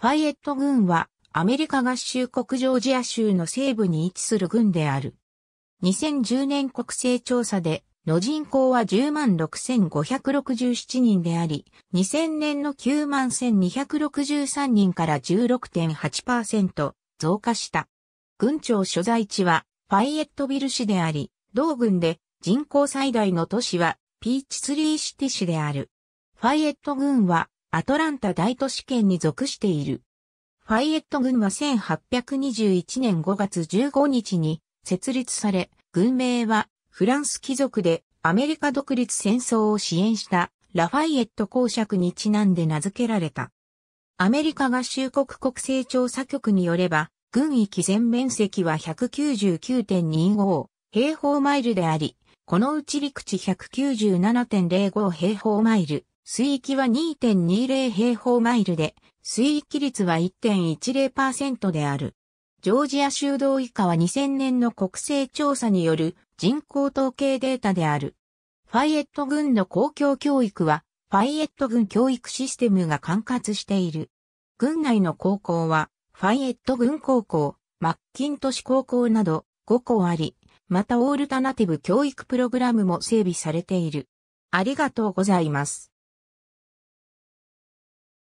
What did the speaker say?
ファイエット軍はアメリカ合衆国ジョージア州の西部に位置する軍である。2010年国勢調査での人口は106,567人であり、2000年の91,263人から16.8%増加した。軍庁所在地はファイエットビル市であり、同軍で人口最大の都市はピーチツリーシティ市である。ファイエット軍はアトランタ大都市圏に属している。ファイエット軍は1821年5月15日に設立され、軍名はフランス貴族でアメリカ独立戦争を支援したラファイエット公爵にちなんで名付けられた。アメリカ合衆国国勢調査局によれば、軍域全面積は199.25平方マイルであり、このうち陸地197.05平方マイル、水域は2.20平方マイルで、水域率は1.10%である。ジョージア州道以下は2000年の国勢調査による人口統計データである。ファイエット軍の公共教育は、ファイエット軍教育システムが管轄している。軍内の高校は、ファイエット軍高校、マッキントシ高校など5校あり、またオールタナティブ教育プログラムも整備されている。ありがとうございます。